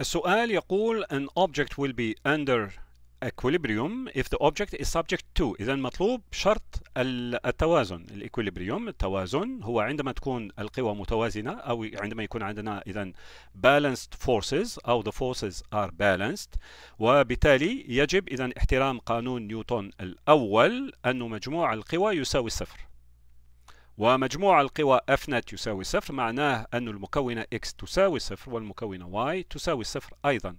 السؤال يقول an object will be under equilibrium if the object is subject to إذا مطلوب شرط التوازن الإكويليبريوم التوازن هو عندما تكون القوى متوازنة أو عندما يكون عندنا إذا balanced forces أو the forces are balanced وبالتالي يجب إذا احترام قانون نيوتن الأول أن مجموع القوى يساوي الصفر ومجموع القوى F نت يساوي صفر معناه أن المكونة X تساوي صفر والمكونة Y تساوي صفر أيضا